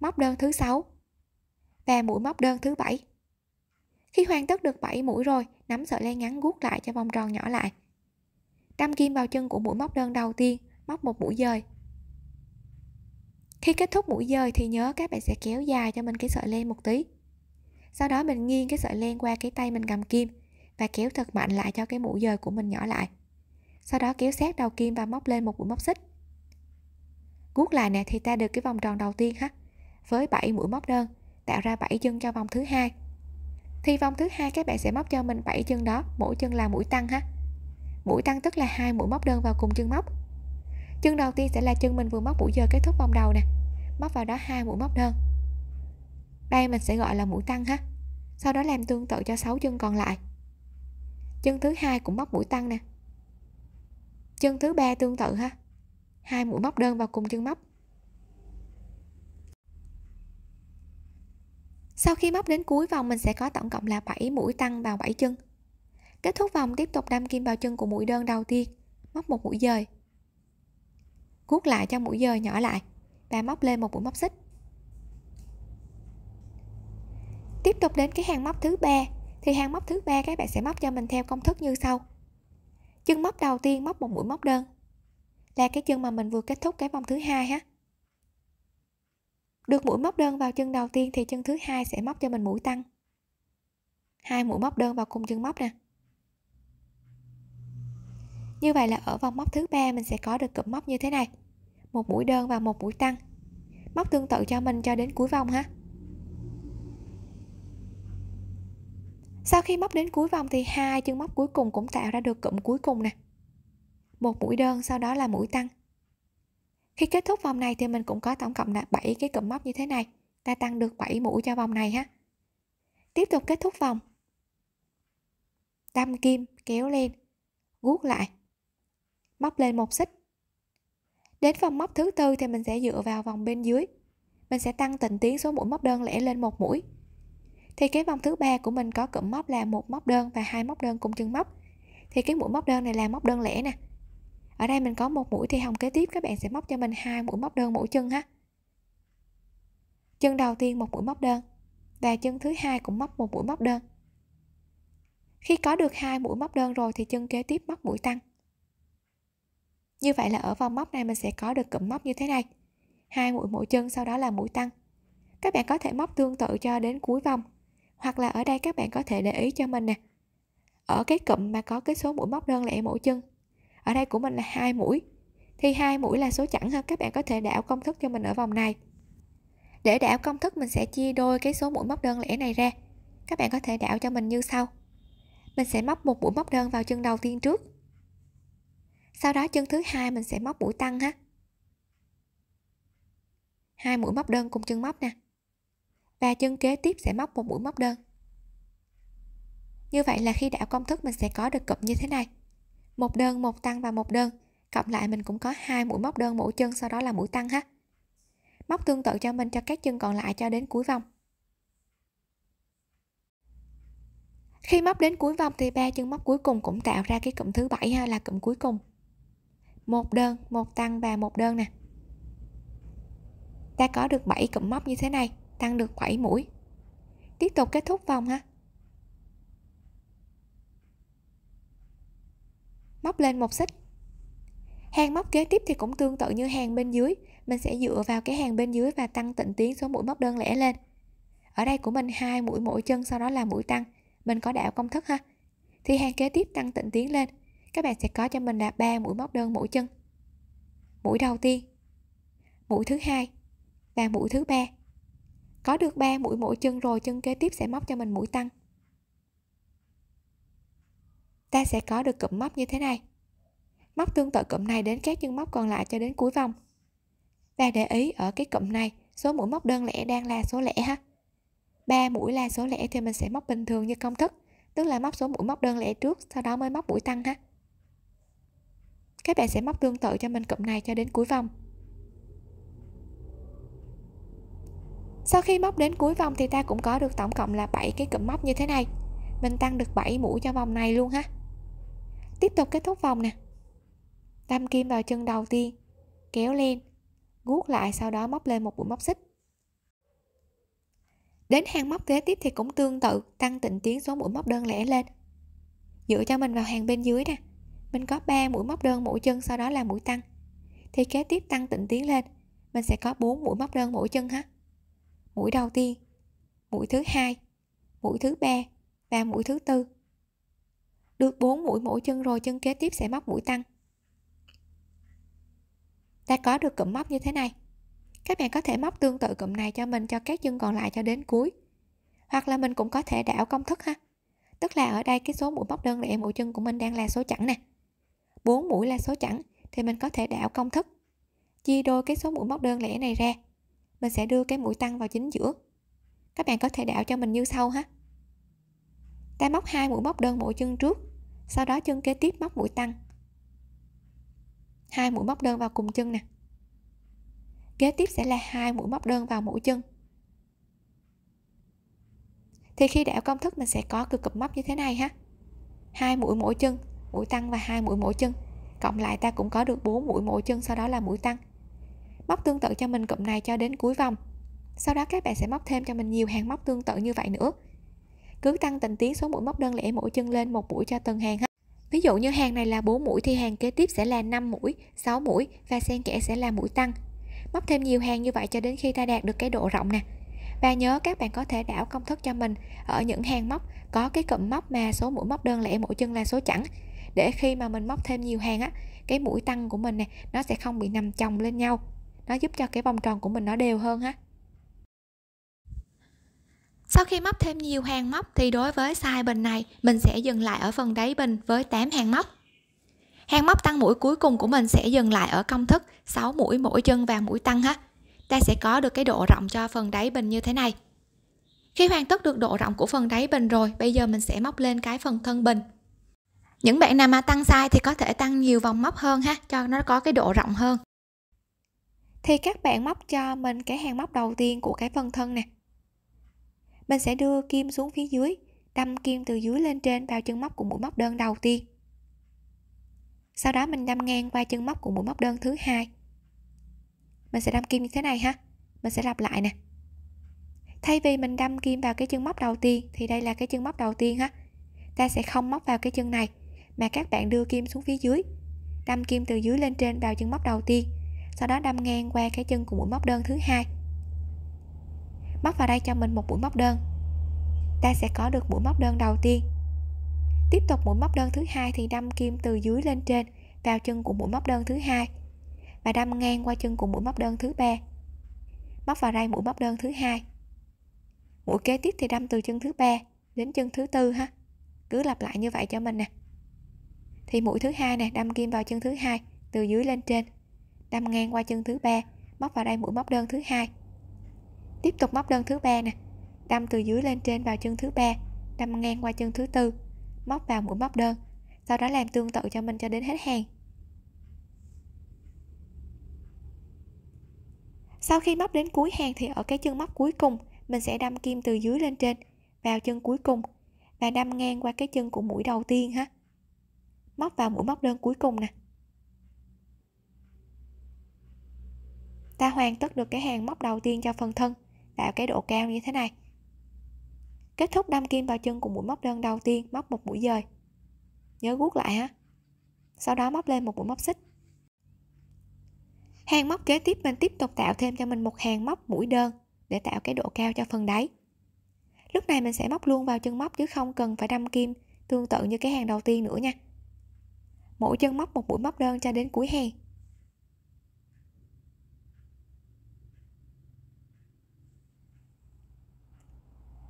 móc đơn thứ sáu và mũi móc đơn thứ bảy khi hoàn tất được 7 mũi rồi nắm sợi len ngắn guốc lại cho vòng tròn nhỏ lại đâm kim vào chân của mũi móc đơn đầu tiên móc một mũi dời khi kết thúc mũi dời thì nhớ các bạn sẽ kéo dài cho mình cái sợi len một tí sau đó mình nghiêng cái sợi len qua cái tay mình cầm kim và kéo thật mạnh lại cho cái mũi dời của mình nhỏ lại sau đó kéo sát đầu kim và móc lên một mũi móc xích guốc lại nè thì ta được cái vòng tròn đầu tiên ha với 7 mũi móc đơn tạo ra 7 chân cho vòng thứ hai thì vòng thứ hai các bạn sẽ móc cho mình 7 chân đó mỗi chân là mũi tăng ha mũi tăng tức là hai mũi móc đơn vào cùng chân móc chân đầu tiên sẽ là chân mình vừa móc mũi giờ kết thúc vòng đầu nè móc vào đó hai mũi móc đơn đây mình sẽ gọi là mũi tăng ha sau đó làm tương tự cho 6 chân còn lại chân thứ hai cũng móc mũi tăng nè chân thứ ba tương tự ha hai mũi móc đơn vào cùng chân móc sau khi móc đến cuối vòng mình sẽ có tổng cộng là 7 mũi tăng vào 7 chân kết thúc vòng tiếp tục đâm kim vào chân của mũi đơn đầu tiên móc một mũi dời cuốc lại cho mũi dời nhỏ lại và móc lên một mũi móc xích tiếp tục đến cái hàng móc thứ ba thì hàng móc thứ ba các bạn sẽ móc cho mình theo công thức như sau chân móc đầu tiên móc một mũi móc đơn là cái chân mà mình vừa kết thúc cái vòng thứ hai ha được mũi móc đơn vào chân đầu tiên thì chân thứ hai sẽ móc cho mình mũi tăng hai mũi móc đơn vào cùng chân móc nè như vậy là ở vòng móc thứ ba mình sẽ có được cụm móc như thế này một mũi đơn và một mũi tăng móc tương tự cho mình cho đến cuối vòng ha sau khi móc đến cuối vòng thì hai chân móc cuối cùng cũng tạo ra được cụm cuối cùng nè một mũi đơn sau đó là mũi tăng khi kết thúc vòng này thì mình cũng có tổng cộng là 7 cái cụm móc như thế này ta tăng được 7 mũi cho vòng này ha tiếp tục kết thúc vòng đâm kim kéo lên guốc lại móc lên một xích đến vòng móc thứ tư thì mình sẽ dựa vào vòng bên dưới mình sẽ tăng tình tiến số mũi móc đơn lẻ lên một mũi thì cái vòng thứ ba của mình có cụm móc là một móc đơn và hai móc đơn cùng chân móc thì cái mũi móc đơn này là móc đơn lẻ nè ở đây mình có một mũi thì hồng kế tiếp các bạn sẽ móc cho mình hai mũi móc đơn mỗi chân ha chân đầu tiên một mũi móc đơn và chân thứ hai cũng móc một mũi móc đơn khi có được hai mũi móc đơn rồi thì chân kế tiếp móc mũi tăng như vậy là ở vòng móc này mình sẽ có được cụm móc như thế này. Hai mũi mỗi chân sau đó là mũi tăng. Các bạn có thể móc tương tự cho đến cuối vòng. Hoặc là ở đây các bạn có thể để ý cho mình nè. Ở cái cụm mà có cái số mũi móc đơn lẻ mỗi chân. Ở đây của mình là hai mũi. Thì hai mũi là số chẵn hơn các bạn có thể đảo công thức cho mình ở vòng này. Để đảo công thức mình sẽ chia đôi cái số mũi móc đơn lẻ này ra. Các bạn có thể đảo cho mình như sau. Mình sẽ móc một mũi móc đơn vào chân đầu tiên trước sau đó chân thứ hai mình sẽ móc mũi tăng ha hai mũi móc đơn cùng chân móc nè và chân kế tiếp sẽ móc một mũi móc đơn như vậy là khi đảo công thức mình sẽ có được cụm như thế này một đơn một tăng và một đơn cộng lại mình cũng có hai mũi móc đơn mỗi chân sau đó là mũi tăng ha móc tương tự cho mình cho các chân còn lại cho đến cuối vòng khi móc đến cuối vòng thì ba chân móc cuối cùng cũng tạo ra cái cụm thứ bảy ha là cụm cuối cùng một đơn một tăng và một đơn nè ta có được 7 cụm móc như thế này tăng được 7 mũi tiếp tục kết thúc vòng ha móc lên một xích hàng móc kế tiếp thì cũng tương tự như hàng bên dưới mình sẽ dựa vào cái hàng bên dưới và tăng tịnh tiến số mũi móc đơn lẻ lên ở đây của mình hai mũi mỗi chân sau đó là mũi tăng mình có đảo công thức ha thì hàng kế tiếp tăng tịnh tiến lên các bạn sẽ có cho mình là ba mũi móc đơn mỗi chân mũi đầu tiên mũi thứ hai và mũi thứ ba có được 3 mũi mỗi chân rồi chân kế tiếp sẽ móc cho mình mũi tăng ta sẽ có được cụm móc như thế này móc tương tự cụm này đến các chân móc còn lại cho đến cuối vòng và để ý ở cái cụm này số mũi móc đơn lẻ đang là số lẻ ha ba mũi là số lẻ thì mình sẽ móc bình thường như công thức tức là móc số mũi móc đơn lẻ trước sau đó mới móc mũi tăng ha các bạn sẽ móc tương tự cho mình cụm này cho đến cuối vòng sau khi móc đến cuối vòng thì ta cũng có được tổng cộng là 7 cái cụm móc như thế này mình tăng được 7 mũi cho vòng này luôn ha tiếp tục kết thúc vòng nè đâm kim vào chân đầu tiên kéo lên guốc lại sau đó móc lên một mũi móc xích đến hàng móc kế tiếp thì cũng tương tự tăng tịnh tiến số mũi móc đơn lẻ lên dựa cho mình vào hàng bên dưới nè mình có 3 mũi móc đơn mỗi chân sau đó là mũi tăng thì kế tiếp tăng tịnh tiến lên mình sẽ có 4 mũi móc đơn mỗi chân ha mũi đầu tiên mũi thứ hai mũi thứ ba và mũi thứ tư được 4 mũi mỗi chân rồi chân kế tiếp sẽ móc mũi tăng ta có được cụm móc như thế này các bạn có thể móc tương tự cụm này cho mình cho các chân còn lại cho đến cuối hoặc là mình cũng có thể đảo công thức ha tức là ở đây cái số mũi móc đơn lẻ mũi chân của mình đang là số chẵn nè 4 mũi là số chẵn thì mình có thể đảo công thức chia đôi cái số mũi móc đơn lẻ này ra mình sẽ đưa cái mũi tăng vào chính giữa các bạn có thể đảo cho mình như sau ha ta móc hai mũi móc đơn mỗi chân trước sau đó chân kế tiếp móc mũi tăng hai mũi móc đơn vào cùng chân nè kế tiếp sẽ là hai mũi móc đơn vào mũi chân thì khi đảo công thức mình sẽ có cực cụm móc như thế này ha hai mũi mỗi chân mũi tăng và hai mũi mỗi chân cộng lại ta cũng có được 4 mũi mỗi chân sau đó là mũi tăng móc tương tự cho mình cụm này cho đến cuối vòng sau đó các bạn sẽ móc thêm cho mình nhiều hàng móc tương tự như vậy nữa cứ tăng tình tiến số mũi móc đơn lẻ mỗi chân lên một mũi cho từng hàng hết ví dụ như hàng này là 4 mũi thì hàng kế tiếp sẽ là 5 mũi 6 mũi và xen kẽ sẽ là mũi tăng móc thêm nhiều hàng như vậy cho đến khi ta đạt được cái độ rộng nè và nhớ các bạn có thể đảo công thức cho mình ở những hàng móc có cái cụm móc mà số mũi móc đơn lẻ mỗi chân là số chẵn để khi mà mình móc thêm nhiều hàng á cái mũi tăng của mình nè nó sẽ không bị nằm chồng lên nhau nó giúp cho cái vòng tròn của mình nó đều hơn ha sau khi móc thêm nhiều hàng móc thì đối với size bình này mình sẽ dừng lại ở phần đáy bình với 8 hàng móc hàng móc tăng mũi cuối cùng của mình sẽ dừng lại ở công thức 6 mũi mỗi chân và mũi tăng ha ta sẽ có được cái độ rộng cho phần đáy bình như thế này khi hoàn tất được độ rộng của phần đáy bình rồi bây giờ mình sẽ móc lên cái phần thân bình những bạn nào mà tăng size thì có thể tăng nhiều vòng móc hơn ha cho nó có cái độ rộng hơn thì các bạn móc cho mình cái hàng móc đầu tiên của cái phần thân nè mình sẽ đưa kim xuống phía dưới đâm kim từ dưới lên trên vào chân móc của mũi móc đơn đầu tiên sau đó mình đâm ngang qua chân móc của mũi móc đơn thứ hai mình sẽ đâm kim như thế này ha mình sẽ lặp lại nè thay vì mình đâm kim vào cái chân móc đầu tiên thì đây là cái chân móc đầu tiên ha ta sẽ không móc vào cái chân này mà các bạn đưa kim xuống phía dưới đâm kim từ dưới lên trên vào chân móc đầu tiên sau đó đâm ngang qua cái chân của mũi móc đơn thứ hai móc vào đây cho mình một mũi móc đơn ta sẽ có được mũi móc đơn đầu tiên tiếp tục mũi móc đơn thứ hai thì đâm kim từ dưới lên trên vào chân của mũi móc đơn thứ hai và đâm ngang qua chân của mũi móc đơn thứ ba móc vào đây mũi móc đơn thứ hai mũi kế tiếp thì đâm từ chân thứ ba đến chân thứ tư ha cứ lặp lại như vậy cho mình nè thì mũi thứ hai nè đâm kim vào chân thứ hai từ dưới lên trên đâm ngang qua chân thứ ba móc vào đây mũi móc đơn thứ hai tiếp tục móc đơn thứ ba nè đâm từ dưới lên trên vào chân thứ ba đâm ngang qua chân thứ tư móc vào mũi móc đơn sau đó làm tương tự cho mình cho đến hết hàng sau khi móc đến cuối hàng thì ở cái chân móc cuối cùng mình sẽ đâm kim từ dưới lên trên vào chân cuối cùng và đâm ngang qua cái chân của mũi đầu tiên ha móc vào mũi móc đơn cuối cùng nè ta hoàn tất được cái hàng móc đầu tiên cho phần thân tạo cái độ cao như thế này kết thúc đâm kim vào chân cùng mũi móc đơn đầu tiên móc một mũi dời nhớ guốc lại ha sau đó móc lên một mũi móc xích hàng móc kế tiếp mình tiếp tục tạo thêm cho mình một hàng móc mũi đơn để tạo cái độ cao cho phần đáy lúc này mình sẽ móc luôn vào chân móc chứ không cần phải đâm kim tương tự như cái hàng đầu tiên nữa nha mỗi chân móc một mũi móc đơn cho đến cuối hàng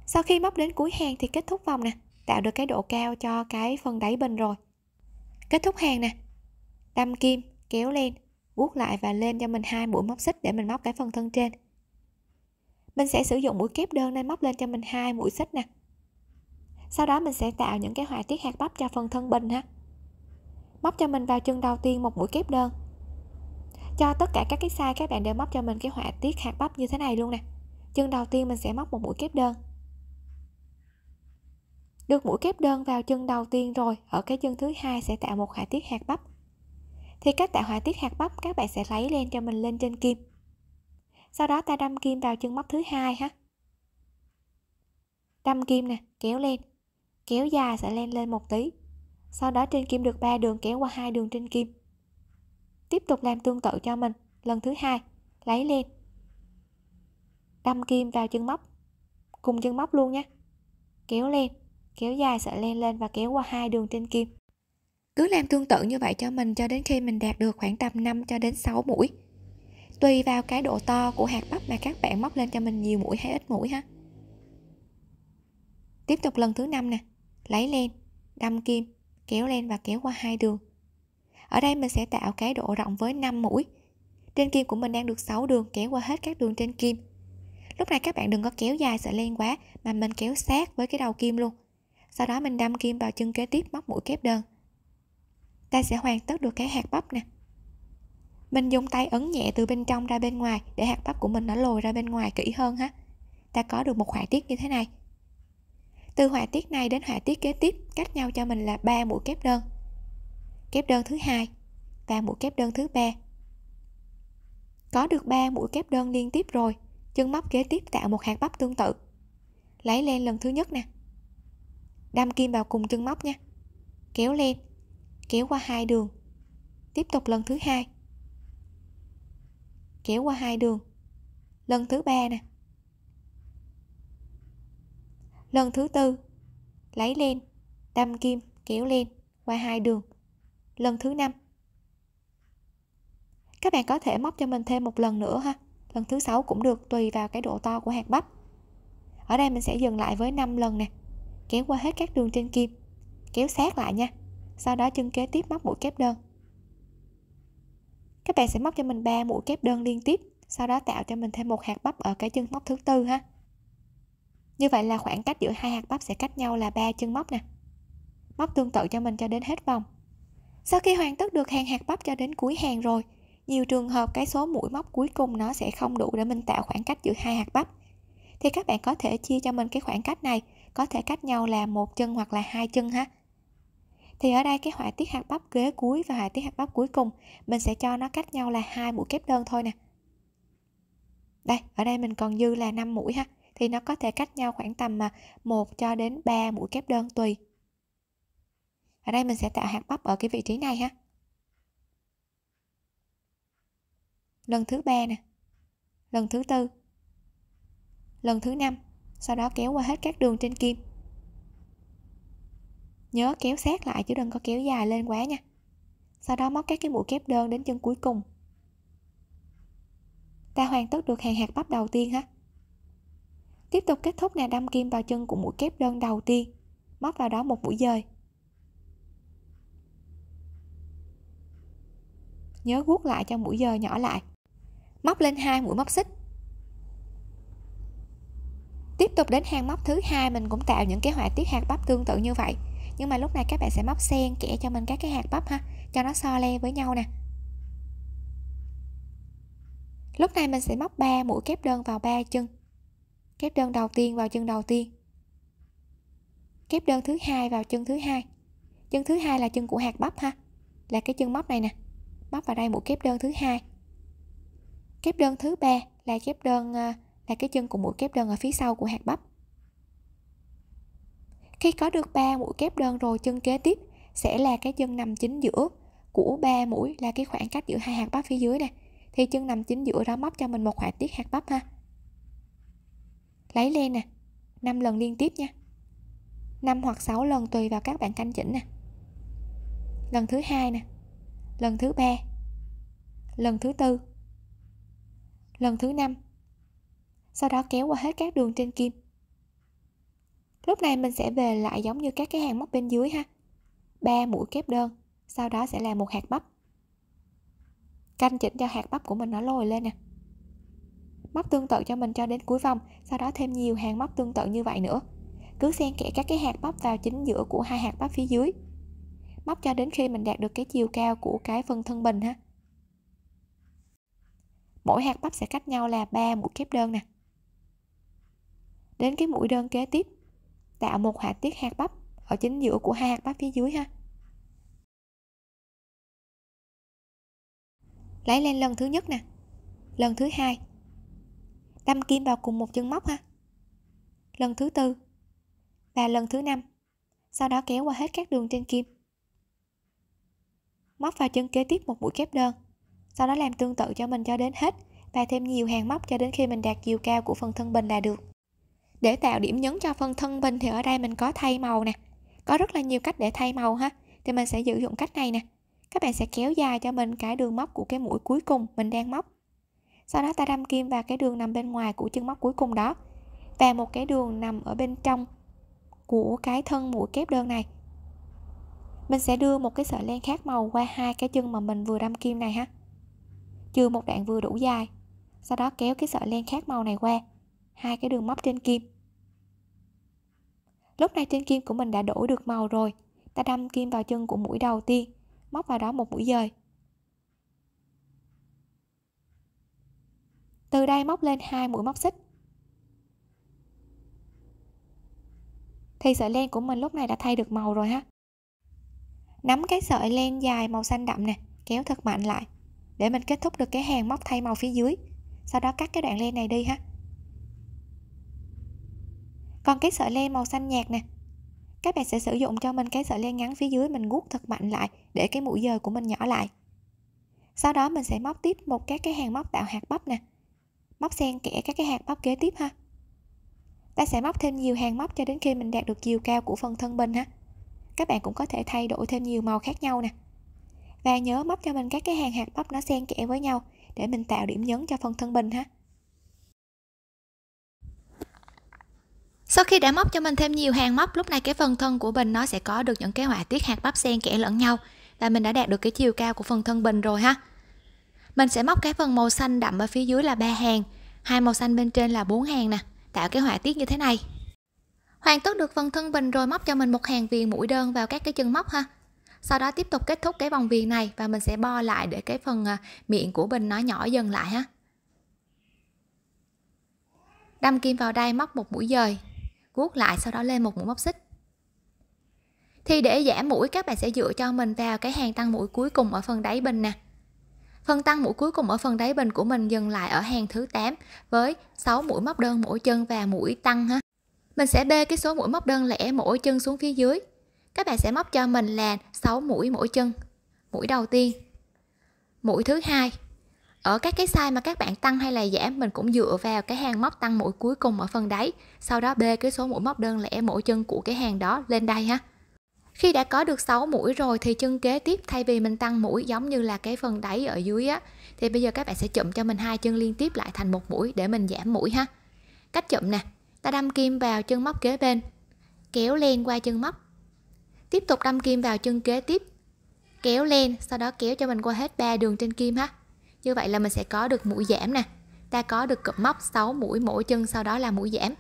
sau khi móc đến cuối hàng thì kết thúc vòng nè tạo được cái độ cao cho cái phần đáy bình rồi kết thúc hàng nè đâm kim kéo lên vuốt lại và lên cho mình hai mũi móc xích để mình móc cái phần thân trên mình sẽ sử dụng mũi kép đơn nên móc lên cho mình hai mũi xích nè sau đó mình sẽ tạo những cái họa tiết hạt bắp cho phần thân bình ha móc cho mình vào chân đầu tiên một mũi kép đơn cho tất cả các cái size các bạn đều móc cho mình cái họa tiết hạt bắp như thế này luôn nè chân đầu tiên mình sẽ móc một mũi kép đơn được mũi kép đơn vào chân đầu tiên rồi ở cái chân thứ hai sẽ tạo một họa tiết hạt bắp thì cách tạo họa tiết hạt bắp các bạn sẽ lấy len cho mình lên trên kim sau đó ta đâm kim vào chân móc thứ hai ha đâm kim nè kéo lên kéo dài sẽ lên lên một tí sau đó trên kim được 3 đường kéo qua hai đường trên kim tiếp tục làm tương tự cho mình lần thứ hai lấy lên đâm kim vào chân móc cùng chân móc luôn nhé kéo lên kéo dài sợi len lên và kéo qua hai đường trên kim cứ làm tương tự như vậy cho mình cho đến khi mình đạt được khoảng tầm 5 cho đến 6 mũi tùy vào cái độ to của hạt bắp mà các bạn móc lên cho mình nhiều mũi hay ít mũi ha tiếp tục lần thứ năm nè lấy lên đâm kim kéo lên và kéo qua hai đường ở đây mình sẽ tạo cái độ rộng với 5 mũi trên kim của mình đang được 6 đường kéo qua hết các đường trên kim lúc này các bạn đừng có kéo dài sợi len quá mà mình kéo sát với cái đầu kim luôn sau đó mình đâm kim vào chân kế tiếp móc mũi kép đơn ta sẽ hoàn tất được cái hạt bắp nè mình dùng tay ấn nhẹ từ bên trong ra bên ngoài để hạt bắp của mình nó lồi ra bên ngoài kỹ hơn ha ta có được một họa tiết như thế này từ họa tiết này đến họa tiết kế tiếp cách nhau cho mình là 3 mũi kép đơn kép đơn thứ hai và mũi kép đơn thứ ba có được 3 mũi kép đơn liên tiếp rồi chân móc kế tiếp tạo một hạt bắp tương tự lấy len lần thứ nhất nè đâm kim vào cùng chân móc nha kéo lên kéo qua hai đường tiếp tục lần thứ hai kéo qua hai đường lần thứ ba nè lần thứ tư lấy lên đâm kim kéo lên qua hai đường lần thứ năm các bạn có thể móc cho mình thêm một lần nữa ha lần thứ sáu cũng được tùy vào cái độ to của hạt bắp ở đây mình sẽ dừng lại với 5 lần nè kéo qua hết các đường trên kim kéo sát lại nha sau đó chân kế tiếp móc mũi kép đơn các bạn sẽ móc cho mình 3 mũi kép đơn liên tiếp sau đó tạo cho mình thêm một hạt bắp ở cái chân móc thứ tư ha như vậy là khoảng cách giữa hai hạt bắp sẽ cách nhau là ba chân móc nè. Móc tương tự cho mình cho đến hết vòng. Sau khi hoàn tất được hàng hạt bắp cho đến cuối hàng rồi, nhiều trường hợp cái số mũi móc cuối cùng nó sẽ không đủ để mình tạo khoảng cách giữa hai hạt bắp. Thì các bạn có thể chia cho mình cái khoảng cách này, có thể cách nhau là một chân hoặc là hai chân ha. Thì ở đây cái họa tiết hạt bắp ghế cuối và họa tiết hạt bắp cuối cùng, mình sẽ cho nó cách nhau là hai mũi kép đơn thôi nè. Đây, ở đây mình còn dư là 5 mũi ha thì nó có thể cách nhau khoảng tầm mà 1 cho đến 3 mũi kép đơn tùy ở đây mình sẽ tạo hạt bắp ở cái vị trí này ha lần thứ ba nè lần thứ tư lần thứ năm sau đó kéo qua hết các đường trên kim nhớ kéo sát lại chứ đừng có kéo dài lên quá nha sau đó móc các cái mũi kép đơn đến chân cuối cùng ta hoàn tất được hàng hạt bắp đầu tiên ha tiếp tục kết thúc nè đâm kim vào chân của mũi kép đơn đầu tiên móc vào đó một mũi dời nhớ guốc lại cho mũi dời nhỏ lại móc lên hai mũi móc xích tiếp tục đến hàng móc thứ hai mình cũng tạo những cái họa tiết hạt bắp tương tự như vậy nhưng mà lúc này các bạn sẽ móc xen kẽ cho mình các cái hạt bắp ha cho nó so le với nhau nè lúc này mình sẽ móc 3 mũi kép đơn vào ba chân kép đơn đầu tiên vào chân đầu tiên kép đơn thứ hai vào chân thứ hai chân thứ hai là chân của hạt bắp ha là cái chân móc này nè móc vào đây mũi kép đơn thứ hai kép đơn thứ ba là kép đơn à, là cái chân của mũi kép đơn ở phía sau của hạt bắp khi có được ba mũi kép đơn rồi chân kế tiếp sẽ là cái chân nằm chính giữa của ba mũi là cái khoảng cách giữa hai hạt bắp phía dưới nè thì chân nằm chính giữa đó móc cho mình một khoảng tiết hạt bắp ha lấy lên nè 5 lần liên tiếp nha 5 hoặc 6 lần tùy vào các bạn canh chỉnh nè lần thứ hai nè lần thứ ba lần thứ tư lần thứ năm sau đó kéo qua hết các đường trên kim lúc này mình sẽ về lại giống như các cái hàng móc bên dưới ha ba mũi kép đơn sau đó sẽ là một hạt bắp canh chỉnh cho hạt bắp của mình nó lồi lên nè móc tương tự cho mình cho đến cuối vòng sau đó thêm nhiều hàng móc tương tự như vậy nữa cứ xen kẽ các cái hạt bắp vào chính giữa của hai hạt bắp phía dưới móc cho đến khi mình đạt được cái chiều cao của cái phần thân bình ha mỗi hạt bắp sẽ cách nhau là 3 mũi kép đơn nè đến cái mũi đơn kế tiếp tạo một hạt tiết hạt bắp ở chính giữa của hai hạt bắp phía dưới ha lấy lên lần thứ nhất nè lần thứ hai đâm kim vào cùng một chân móc ha lần thứ tư và lần thứ năm sau đó kéo qua hết các đường trên kim móc vào chân kế tiếp một mũi kép đơn sau đó làm tương tự cho mình cho đến hết và thêm nhiều hàng móc cho đến khi mình đạt chiều cao của phần thân bình là được để tạo điểm nhấn cho phần thân bình thì ở đây mình có thay màu nè có rất là nhiều cách để thay màu ha thì mình sẽ sử dụng cách này nè các bạn sẽ kéo dài cho mình cái đường móc của cái mũi cuối cùng mình đang móc sau đó ta đâm kim vào cái đường nằm bên ngoài của chân móc cuối cùng đó và một cái đường nằm ở bên trong của cái thân mũi kép đơn này mình sẽ đưa một cái sợi len khác màu qua hai cái chân mà mình vừa đâm kim này ha trừ một đoạn vừa đủ dài sau đó kéo cái sợi len khác màu này qua hai cái đường móc trên kim lúc này trên kim của mình đã đổi được màu rồi ta đâm kim vào chân của mũi đầu tiên móc vào đó một mũi dời từ đây móc lên hai mũi móc xích thì sợi len của mình lúc này đã thay được màu rồi ha nắm cái sợi len dài màu xanh đậm nè kéo thật mạnh lại để mình kết thúc được cái hàng móc thay màu phía dưới sau đó cắt cái đoạn len này đi ha còn cái sợi len màu xanh nhạt nè các bạn sẽ sử dụng cho mình cái sợi len ngắn phía dưới mình guốc thật mạnh lại để cái mũi dời của mình nhỏ lại sau đó mình sẽ móc tiếp một cái cái hàng móc tạo hạt bắp nè móc xen kẽ các cái hạt móc kế tiếp ha ta sẽ móc thêm nhiều hàng móc cho đến khi mình đạt được chiều cao của phần thân bình ha các bạn cũng có thể thay đổi thêm nhiều màu khác nhau nè và nhớ móc cho mình các cái hàng hạt móc nó xen kẽ với nhau để mình tạo điểm nhấn cho phần thân bình ha Sau khi đã móc cho mình thêm nhiều hàng móc, lúc này cái phần thân của bình nó sẽ có được những cái họa tiết hạt bắp xen kẽ lẫn nhau và mình đã đạt được cái chiều cao của phần thân bình rồi ha mình sẽ móc cái phần màu xanh đậm ở phía dưới là ba hàng hai màu xanh bên trên là bốn hàng nè tạo cái họa tiết như thế này hoàn tất được phần thân bình rồi móc cho mình một hàng viền mũi đơn vào các cái chân móc ha sau đó tiếp tục kết thúc cái vòng viền này và mình sẽ bo lại để cái phần à, miệng của bình nó nhỏ dần lại ha đâm kim vào đây móc một mũi dời guốc lại sau đó lên một mũi móc xích thì để giảm mũi các bạn sẽ dựa cho mình vào cái hàng tăng mũi cuối cùng ở phần đáy bình nè Phần tăng mũi cuối cùng ở phần đáy bình của mình dừng lại ở hàng thứ 8 với 6 mũi móc đơn mỗi chân và mũi tăng ha. Mình sẽ bê cái số mũi móc đơn lẻ mỗi chân xuống phía dưới. Các bạn sẽ móc cho mình là 6 mũi mỗi chân. Mũi đầu tiên, mũi thứ hai. Ở các cái size mà các bạn tăng hay là giảm mình cũng dựa vào cái hàng móc tăng mũi cuối cùng ở phần đáy, sau đó bê cái số mũi móc đơn lẻ mỗi chân của cái hàng đó lên đây ha khi đã có được 6 mũi rồi thì chân kế tiếp thay vì mình tăng mũi giống như là cái phần đáy ở dưới á thì bây giờ các bạn sẽ chụm cho mình hai chân liên tiếp lại thành một mũi để mình giảm mũi ha cách chụm nè ta đâm kim vào chân móc kế bên kéo len qua chân móc tiếp tục đâm kim vào chân kế tiếp kéo len sau đó kéo cho mình qua hết ba đường trên kim ha như vậy là mình sẽ có được mũi giảm nè ta có được cụm móc 6 mũi mỗi chân sau đó là mũi giảm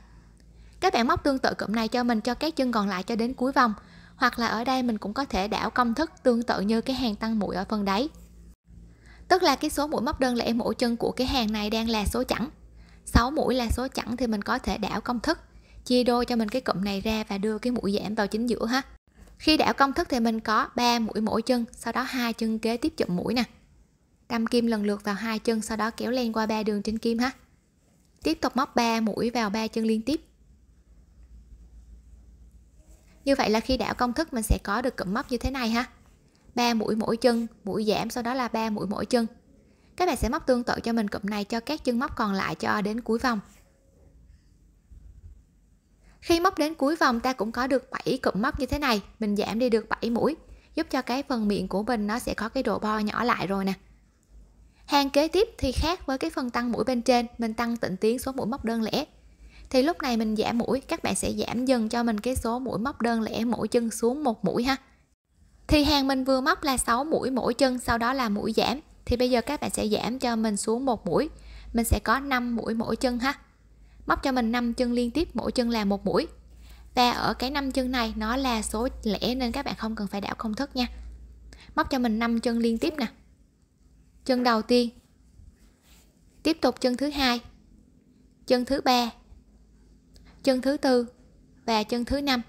các bạn móc tương tự cụm này cho mình cho các chân còn lại cho đến cuối vòng hoặc là ở đây mình cũng có thể đảo công thức tương tự như cái hàng tăng mũi ở phần đáy tức là cái số mũi móc đơn là em mũi chân của cái hàng này đang là số chẵn 6 mũi là số chẵn thì mình có thể đảo công thức chia đôi cho mình cái cụm này ra và đưa cái mũi giảm vào chính giữa ha khi đảo công thức thì mình có 3 mũi mỗi chân sau đó hai chân kế tiếp chụm mũi nè đâm kim lần lượt vào hai chân sau đó kéo len qua ba đường trên kim ha tiếp tục móc 3 mũi vào ba chân liên tiếp như vậy là khi đảo công thức mình sẽ có được cụm móc như thế này ha. 3 mũi mỗi chân, mũi giảm sau đó là 3 mũi mỗi chân. Các bạn sẽ móc tương tự cho mình cụm này cho các chân móc còn lại cho đến cuối vòng. Khi móc đến cuối vòng ta cũng có được 7 cụm móc như thế này, mình giảm đi được 7 mũi, giúp cho cái phần miệng của mình nó sẽ có cái độ bo nhỏ lại rồi nè. Hàng kế tiếp thì khác với cái phần tăng mũi bên trên, mình tăng tịnh tiến số mũi móc đơn lẻ, thì lúc này mình giảm mũi các bạn sẽ giảm dần cho mình cái số mũi móc đơn lẻ mỗi chân xuống một mũi ha thì hàng mình vừa móc là 6 mũi mỗi chân sau đó là mũi giảm thì bây giờ các bạn sẽ giảm cho mình xuống một mũi mình sẽ có 5 mũi mỗi chân ha móc cho mình 5 chân liên tiếp mỗi chân là một mũi và ở cái 5 chân này nó là số lẻ nên các bạn không cần phải đảo công thức nha móc cho mình 5 chân liên tiếp nè chân đầu tiên tiếp tục chân thứ hai chân thứ ba chân thứ tư và chân thứ năm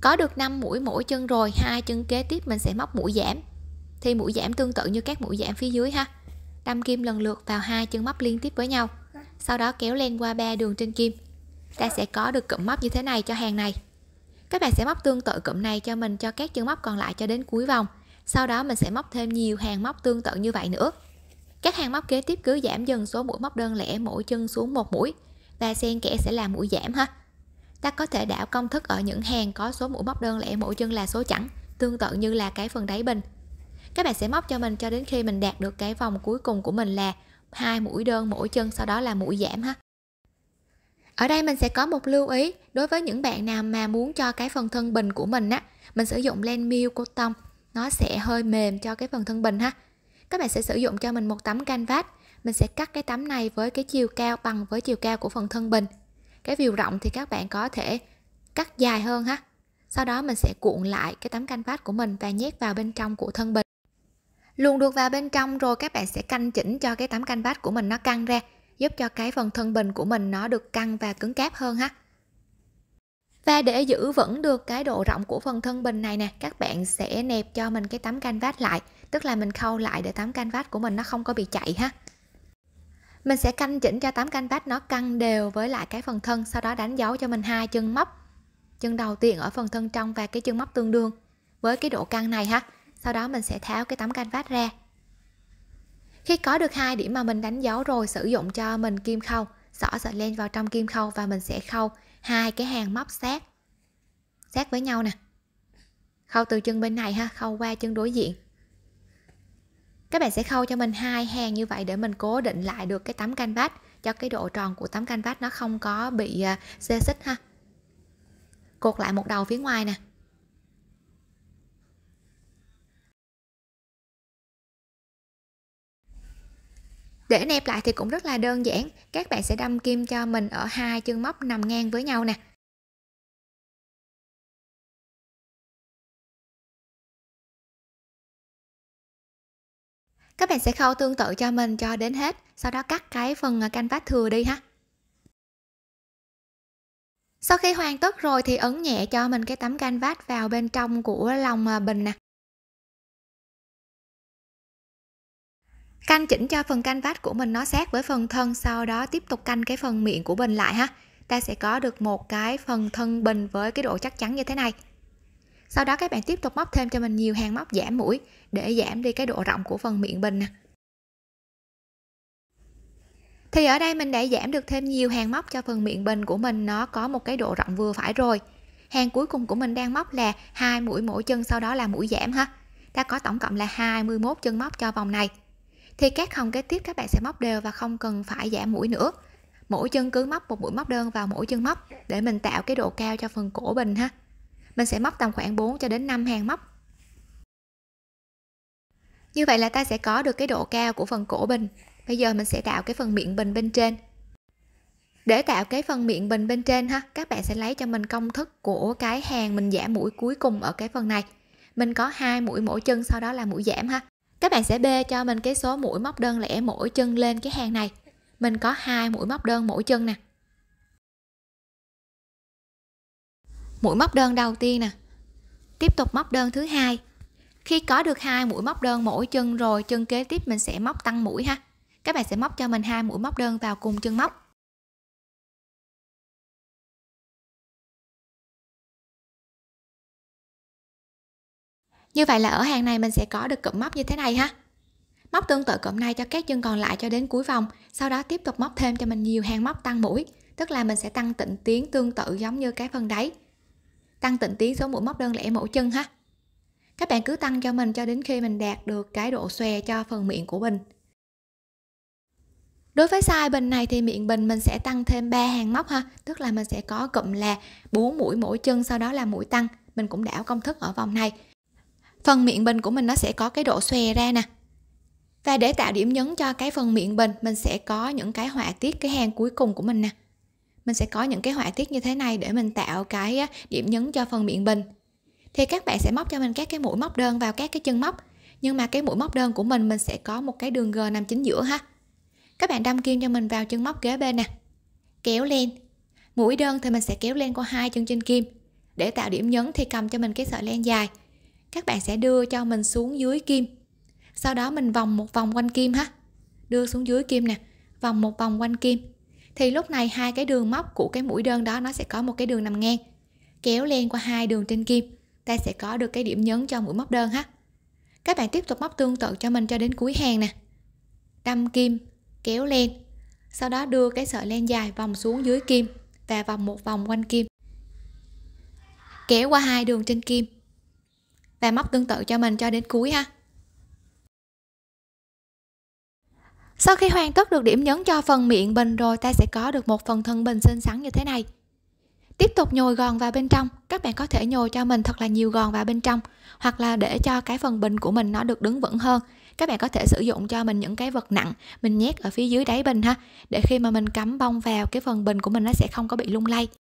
có được 5 mũi mỗi chân rồi hai chân kế tiếp mình sẽ móc mũi giảm thì mũi giảm tương tự như các mũi giảm phía dưới ha đâm kim lần lượt vào hai chân móc liên tiếp với nhau sau đó kéo len qua ba đường trên kim ta sẽ có được cụm móc như thế này cho hàng này các bạn sẽ móc tương tự cụm này cho mình cho các chân móc còn lại cho đến cuối vòng sau đó mình sẽ móc thêm nhiều hàng móc tương tự như vậy nữa các hàng móc kế tiếp cứ giảm dần số mũi móc đơn lẻ mỗi chân xuống một mũi và xen kẽ sẽ là mũi giảm ha ta có thể đảo công thức ở những hàng có số mũi móc đơn lẻ mỗi chân là số chẵn tương tự như là cái phần đáy bình các bạn sẽ móc cho mình cho đến khi mình đạt được cái vòng cuối cùng của mình là hai mũi đơn mỗi chân sau đó là mũi giảm ha ở đây mình sẽ có một lưu ý đối với những bạn nào mà muốn cho cái phần thân bình của mình á mình sử dụng len miêu cotton nó sẽ hơi mềm cho cái phần thân bình ha các bạn sẽ sử dụng cho mình một tấm canvas mình sẽ cắt cái tấm này với cái chiều cao bằng với chiều cao của phần thân bình cái viều rộng thì các bạn có thể cắt dài hơn ha sau đó mình sẽ cuộn lại cái tấm canvas của mình và nhét vào bên trong của thân bình luồn được vào bên trong rồi các bạn sẽ canh chỉnh cho cái tấm canvas của mình nó căng ra giúp cho cái phần thân bình của mình nó được căng và cứng cáp hơn ha và để giữ vững được cái độ rộng của phần thân bình này nè các bạn sẽ nẹp cho mình cái tấm canvas lại tức là mình khâu lại để tấm canvas của mình nó không có bị chạy ha mình sẽ canh chỉnh cho tấm canvas nó căng đều với lại cái phần thân sau đó đánh dấu cho mình hai chân móc chân đầu tiên ở phần thân trong và cái chân móc tương đương với cái độ căng này ha sau đó mình sẽ tháo cái tấm canvas ra khi có được hai điểm mà mình đánh dấu rồi sử dụng cho mình kim khâu xỏ sợi len vào trong kim khâu và mình sẽ khâu hai cái hàng móc sát sát với nhau nè khâu từ chân bên này ha khâu qua chân đối diện các bạn sẽ khâu cho mình hai hàng như vậy để mình cố định lại được cái tấm canvas cho cái độ tròn của tấm canvas nó không có bị à, xê xích ha cột lại một đầu phía ngoài nè Để nẹp lại thì cũng rất là đơn giản, các bạn sẽ đâm kim cho mình ở hai chân móc nằm ngang với nhau nè. các bạn sẽ khâu tương tự cho mình cho đến hết sau đó cắt cái phần à, canvas thừa đi ha sau khi hoàn tất rồi thì ấn nhẹ cho mình cái tấm canvas vào bên trong của lòng bình à, nè canh chỉnh cho phần canvas của mình nó sát với phần thân sau đó tiếp tục canh cái phần miệng của bình lại ha ta sẽ có được một cái phần thân bình với cái độ chắc chắn như thế này sau đó các bạn tiếp tục móc thêm cho mình nhiều hàng móc giảm mũi để giảm đi cái độ rộng của phần miệng bình nè thì ở đây mình đã giảm được thêm nhiều hàng móc cho phần miệng bình của mình nó có một cái độ rộng vừa phải rồi hàng cuối cùng của mình đang móc là hai mũi mỗi chân sau đó là mũi giảm ha ta có tổng cộng là 21 chân móc cho vòng này thì các hồng kế tiếp các bạn sẽ móc đều và không cần phải giảm mũi nữa mỗi chân cứ móc một mũi móc đơn vào mỗi chân móc để mình tạo cái độ cao cho phần cổ bình ha mình sẽ móc tầm khoảng 4 cho đến 5 hàng móc như vậy là ta sẽ có được cái độ cao của phần cổ bình bây giờ mình sẽ tạo cái phần miệng bình bên trên để tạo cái phần miệng bình bên trên ha các bạn sẽ lấy cho mình công thức của cái hàng mình giảm mũi cuối cùng ở cái phần này mình có hai mũi mỗi chân sau đó là mũi giảm ha các bạn sẽ bê cho mình cái số mũi móc đơn lẻ mỗi chân lên cái hàng này mình có hai mũi móc đơn mỗi chân nè mũi móc đơn đầu tiên nè tiếp tục móc đơn thứ hai khi có được hai mũi móc đơn mỗi chân rồi chân kế tiếp mình sẽ móc tăng mũi ha các bạn sẽ móc cho mình hai mũi móc đơn vào cùng chân móc như vậy là ở hàng này mình sẽ có được cụm móc như thế này ha móc tương tự cụm này cho các chân còn lại cho đến cuối vòng sau đó tiếp tục móc thêm cho mình nhiều hàng móc tăng mũi tức là mình sẽ tăng tịnh tiến tương tự giống như cái phần đáy tăng tịnh tiến số mũi móc đơn lẻ mẫu chân ha các bạn cứ tăng cho mình cho đến khi mình đạt được cái độ xòe cho phần miệng của bình đối với size bình này thì miệng bình mình sẽ tăng thêm 3 hàng móc ha tức là mình sẽ có cụm là 4 mũi mỗi chân sau đó là mũi tăng mình cũng đảo công thức ở vòng này phần miệng bình của mình nó sẽ có cái độ xòe ra nè và để tạo điểm nhấn cho cái phần miệng bình mình sẽ có những cái họa tiết cái hàng cuối cùng của mình nè mình sẽ có những cái họa tiết như thế này để mình tạo cái điểm nhấn cho phần miệng bình. thì các bạn sẽ móc cho mình các cái mũi móc đơn vào các cái chân móc nhưng mà cái mũi móc đơn của mình mình sẽ có một cái đường g nằm chính giữa ha các bạn đâm kim cho mình vào chân móc kế bên nè kéo lên mũi đơn thì mình sẽ kéo lên qua hai chân trên kim để tạo điểm nhấn thì cầm cho mình cái sợi len dài các bạn sẽ đưa cho mình xuống dưới kim sau đó mình vòng một vòng quanh kim ha đưa xuống dưới kim nè vòng một vòng quanh kim thì lúc này hai cái đường móc của cái mũi đơn đó nó sẽ có một cái đường nằm ngang kéo len qua hai đường trên kim ta sẽ có được cái điểm nhấn cho mũi móc đơn ha các bạn tiếp tục móc tương tự cho mình cho đến cuối hàng nè đâm kim kéo lên sau đó đưa cái sợi len dài vòng xuống dưới kim và vòng một vòng quanh kim kéo qua hai đường trên kim và móc tương tự cho mình cho đến cuối ha Sau khi hoàn tất được điểm nhấn cho phần miệng bình rồi ta sẽ có được một phần thân bình xinh xắn như thế này. Tiếp tục nhồi gòn vào bên trong, các bạn có thể nhồi cho mình thật là nhiều gòn vào bên trong hoặc là để cho cái phần bình của mình nó được đứng vững hơn. Các bạn có thể sử dụng cho mình những cái vật nặng mình nhét ở phía dưới đáy bình ha, để khi mà mình cắm bông vào cái phần bình của mình nó sẽ không có bị lung lay.